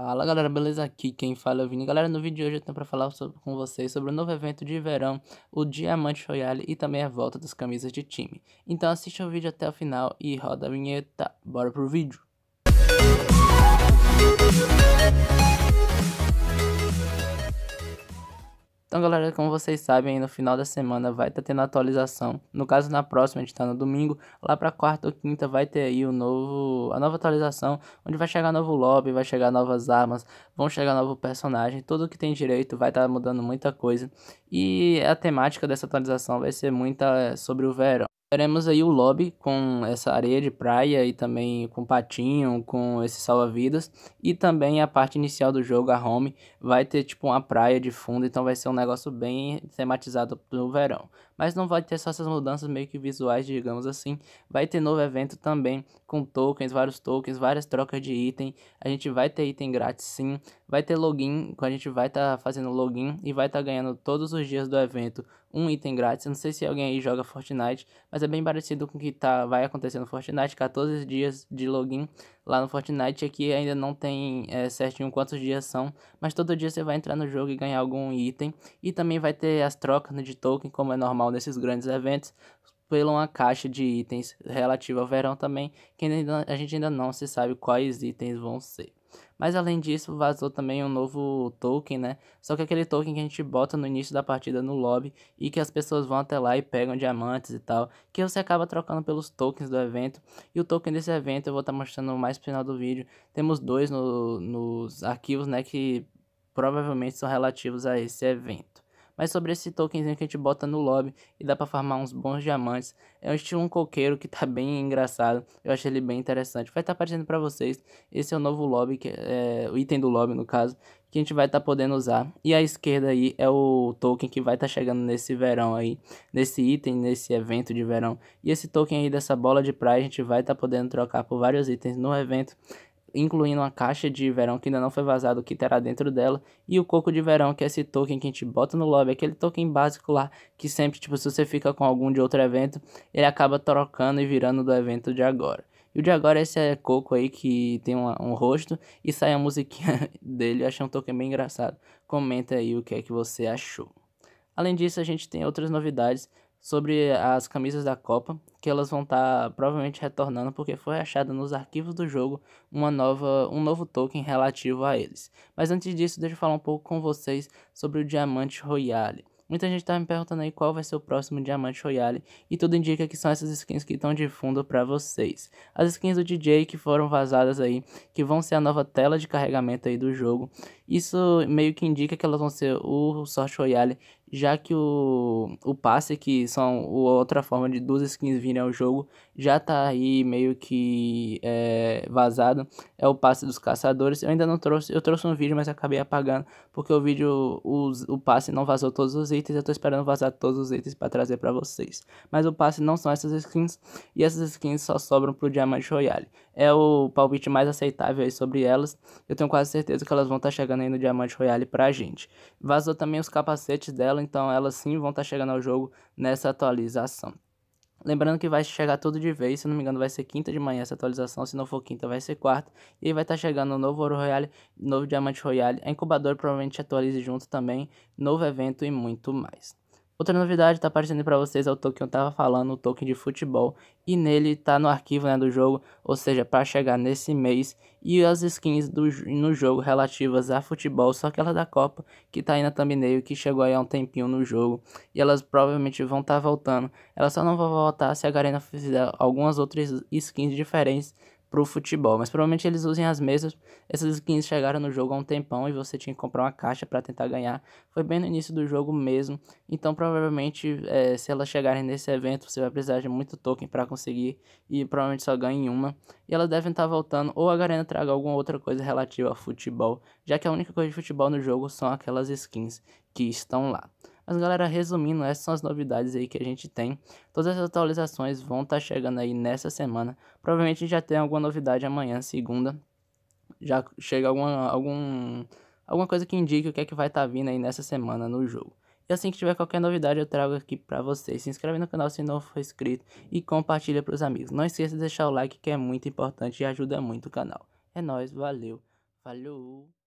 Fala galera, beleza? Aqui quem fala é o Vini. Galera, no vídeo de hoje eu tenho para falar sobre, com vocês sobre o novo evento de verão, o Diamante Royale e também a volta das camisas de time. Então assista o vídeo até o final e roda a vinheta. Bora pro vídeo! Música Então, galera, como vocês sabem, no final da semana vai estar tá tendo atualização. No caso, na próxima, a gente está no domingo. Lá para quarta ou quinta vai ter aí o novo, a nova atualização, onde vai chegar novo lobby, vai chegar novas armas, vão chegar novo personagem, tudo que tem direito vai estar tá mudando muita coisa. E a temática dessa atualização vai ser muita é, sobre o verão. Teremos aí o lobby com essa areia de praia e também com patinho, com esse salva-vidas. E também a parte inicial do jogo, a home, vai ter tipo uma praia de fundo, então vai ser um negócio bem tematizado pro verão. Mas não vai ter só essas mudanças meio que visuais, digamos assim. Vai ter novo evento também, com tokens, vários tokens, várias trocas de item. A gente vai ter item grátis sim, vai ter login, a gente vai estar tá fazendo login e vai estar tá ganhando todos os dias do evento um item grátis. Eu não sei se alguém aí joga Fortnite, mas é bem parecido com o que tá, vai acontecer no Fortnite. 14 dias de login lá no Fortnite. Aqui ainda não tem é, certinho quantos dias são, mas todo dia você vai entrar no jogo e ganhar algum item. E também vai ter as trocas né, de token, como é normal nesses grandes eventos pela uma caixa de itens relativa ao verão também, que ainda, a gente ainda não se sabe quais itens vão ser. Mas além disso, vazou também um novo token, né? Só que aquele token que a gente bota no início da partida no lobby e que as pessoas vão até lá e pegam diamantes e tal, que você acaba trocando pelos tokens do evento. E o token desse evento eu vou estar tá mostrando mais pro final do vídeo. Temos dois no, nos arquivos, né, que provavelmente são relativos a esse evento. Mas sobre esse tokenzinho que a gente bota no lobby e dá para farmar uns bons diamantes. É um estilo um coqueiro que tá bem engraçado. Eu acho ele bem interessante. Vai estar tá aparecendo para vocês. Esse é o novo lobby, que é, o item do lobby no caso, que a gente vai estar tá podendo usar. E à esquerda aí é o token que vai estar tá chegando nesse verão aí, nesse item, nesse evento de verão. E esse token aí dessa bola de praia a gente vai estar tá podendo trocar por vários itens no evento incluindo uma caixa de verão que ainda não foi vazado o que terá dentro dela, e o coco de verão, que é esse token que a gente bota no lobby, aquele token básico lá, que sempre, tipo, se você fica com algum de outro evento, ele acaba trocando e virando do evento de agora. E o de agora é esse é, coco aí que tem um, um rosto e sai a musiquinha dele, eu achei um token bem engraçado. Comenta aí o que é que você achou. Além disso, a gente tem outras novidades, sobre as camisas da Copa, que elas vão estar tá, provavelmente retornando porque foi achada nos arquivos do jogo uma nova, um novo token relativo a eles. Mas antes disso, deixa eu falar um pouco com vocês sobre o Diamante Royale. Muita gente está me perguntando aí qual vai ser o próximo Diamante Royale e tudo indica que são essas skins que estão de fundo para vocês. As skins do DJ que foram vazadas aí, que vão ser a nova tela de carregamento aí do jogo. Isso meio que indica que elas vão ser o Sorte Royale já que o, o passe, que são outra forma de duas skins virem ao jogo, já está aí meio que é, vazado, é o passe dos caçadores, eu ainda não trouxe, eu trouxe um vídeo, mas acabei apagando, porque o vídeo, o, o passe não vazou todos os itens, eu estou esperando vazar todos os itens para trazer para vocês, mas o passe não são essas skins, e essas skins só sobram pro Diamante Royale, é o palpite mais aceitável sobre elas, eu tenho quase certeza que elas vão estar tá chegando aí no Diamante Royale para a gente, vazou também os capacetes dela dela, então elas sim vão estar tá chegando ao jogo nessa atualização. Lembrando que vai chegar tudo de vez, se não me engano vai ser quinta de manhã essa atualização, se não for quinta vai ser quarta. E aí vai estar tá chegando o novo Ouro Royale, novo Diamante Royale, a incubadora provavelmente atualize junto também, novo evento e muito mais. Outra novidade tá aparecendo para vocês é o token que eu tava falando, o token de futebol, e nele tá no arquivo né, do jogo, ou seja, para chegar nesse mês, e as skins do, no jogo relativas a futebol, só aquela é da Copa, que tá aí na thumbnail, que chegou aí há um tempinho no jogo, e elas provavelmente vão estar tá voltando, elas só não vão voltar se a Garena fizer algumas outras skins diferentes pro futebol, mas provavelmente eles usem as mesmas. Essas skins chegaram no jogo há um tempão e você tinha que comprar uma caixa para tentar ganhar. Foi bem no início do jogo mesmo, então provavelmente é, se elas chegarem nesse evento você vai precisar de muito token para conseguir e provavelmente só ganha em uma. E elas devem estar tá voltando ou a Garena traga alguma outra coisa relativa a futebol, já que a única coisa de futebol no jogo são aquelas skins que estão lá. Mas galera, resumindo, essas são as novidades aí que a gente tem. Todas as atualizações vão estar tá chegando aí nessa semana. Provavelmente já tem alguma novidade amanhã, segunda. Já chega alguma, algum, alguma coisa que indique o que é que vai estar tá vindo aí nessa semana no jogo. E assim que tiver qualquer novidade eu trago aqui para vocês. Se inscreve no canal se não for inscrito e compartilha para os amigos. Não esqueça de deixar o like que é muito importante e ajuda muito o canal. É nóis, valeu, falou!